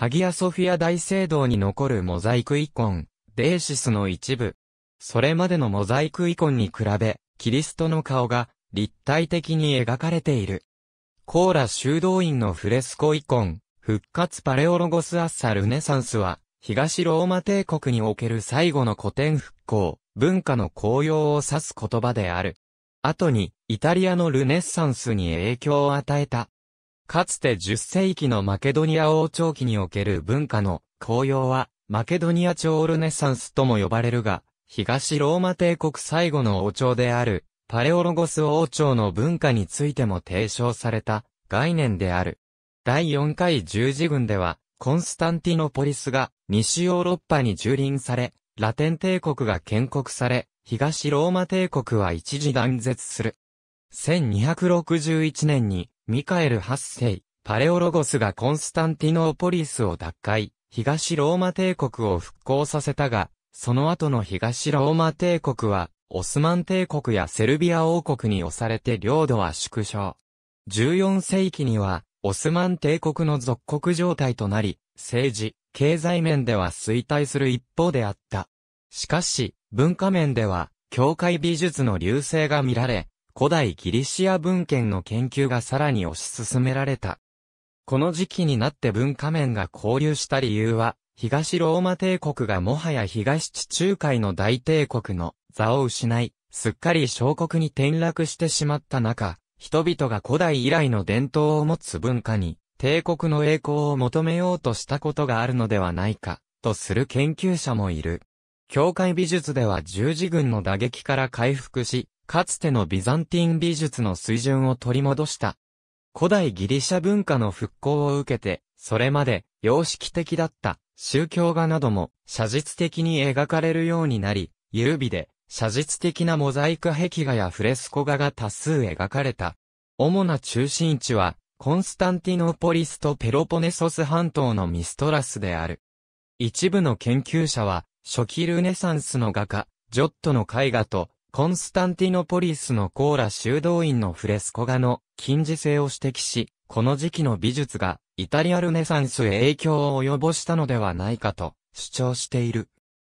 ハギアソフィア大聖堂に残るモザイクイコン、デーシスの一部。それまでのモザイクイコンに比べ、キリストの顔が立体的に描かれている。コーラ修道院のフレスコイコン、復活パレオロゴスアッサルネサンスは、東ローマ帝国における最後の古典復興、文化の紅葉を指す言葉である。後に、イタリアのルネッサンスに影響を与えたかつて10世紀のマケドニア王朝期における文化の紅葉は、マケドニア朝ルネサンスとも呼ばれるが、東ローマ帝国最後の王朝である、パレオロゴス王朝の文化についても提唱された概念である。第4回十字軍では、コンスタンティノポリスが西ヨーロッパに蹂躙され、ラテン帝国が建国され、東ローマ帝国は一時断絶する。1261年にミカエル8世、パレオロゴスがコンスタンティノーポリスを奪回、東ローマ帝国を復興させたが、その後の東ローマ帝国は、オスマン帝国やセルビア王国に押されて領土は縮小。14世紀には、オスマン帝国の属国状態となり、政治、経済面では衰退する一方であった。しかし、文化面では、教会美術の流星が見られ、古代ギリシア文献の研究がさらに推し進められた。この時期になって文化面が交流した理由は、東ローマ帝国がもはや東地中海の大帝国の座を失い、すっかり小国に転落してしまった中、人々が古代以来の伝統を持つ文化に、帝国の栄光を求めようとしたことがあるのではないか、とする研究者もいる。教会美術では十字軍の打撃から回復し、かつてのビザンティン美術の水準を取り戻した。古代ギリシャ文化の復興を受けて、それまで様式的だった宗教画なども写実的に描かれるようになり、優美で写実的なモザイク壁画やフレスコ画が多数描かれた。主な中心地は、コンスタンティノポリスとペロポネソス半島のミストラスである。一部の研究者は、初期ルネサンスの画家、ジョットの絵画と、コンスタンティノポリスのコーラ修道院のフレスコ画の近似性を指摘し、この時期の美術がイタリアルネサンスへ影響を及ぼしたのではないかと主張している。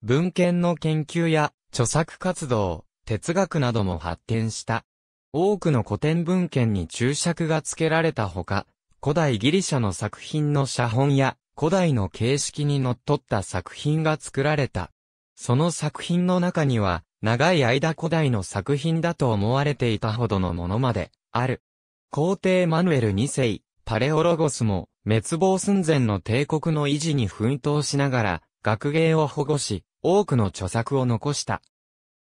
文献の研究や著作活動、哲学なども発展した。多くの古典文献に注釈が付けられたほか、古代ギリシャの作品の写本や古代の形式に則っった作品が作られた。その作品の中には、長い間古代の作品だと思われていたほどのものまで、ある。皇帝マヌエル2世、パレオロゴスも、滅亡寸前の帝国の維持に奮闘しながら、学芸を保護し、多くの著作を残した。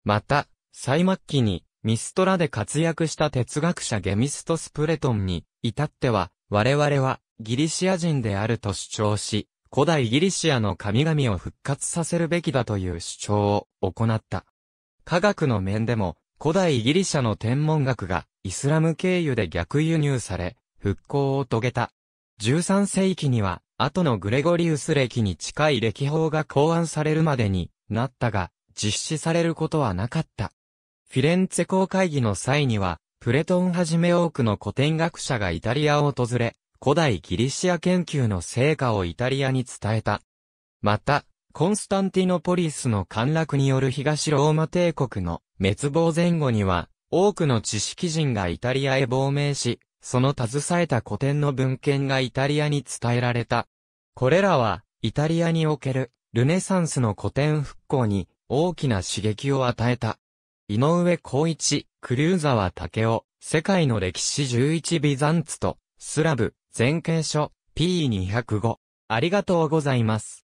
また、最末期に、ミストラで活躍した哲学者ゲミストスプレトンに、至っては、我々は、ギリシア人であると主張し、古代ギリシアの神々を復活させるべきだという主張を行った。科学の面でも、古代ギリシャの天文学がイスラム経由で逆輸入され、復興を遂げた。13世紀には、後のグレゴリウス歴に近い歴法が考案されるまでになったが、実施されることはなかった。フィレンツェ公会議の際には、プレトンはじめ多くの古典学者がイタリアを訪れ、古代ギリシア研究の成果をイタリアに伝えた。また、コンスタンティノポリスの陥落による東ローマ帝国の滅亡前後には、多くの知識人がイタリアへ亡命し、その携えた古典の文献がイタリアに伝えられた。これらは、イタリアにおける、ルネサンスの古典復興に、大きな刺激を与えた。井上光一、クルーザワ武雄、世界の歴史11ビザンツと、スラブ、全景書、P205。ありがとうございます。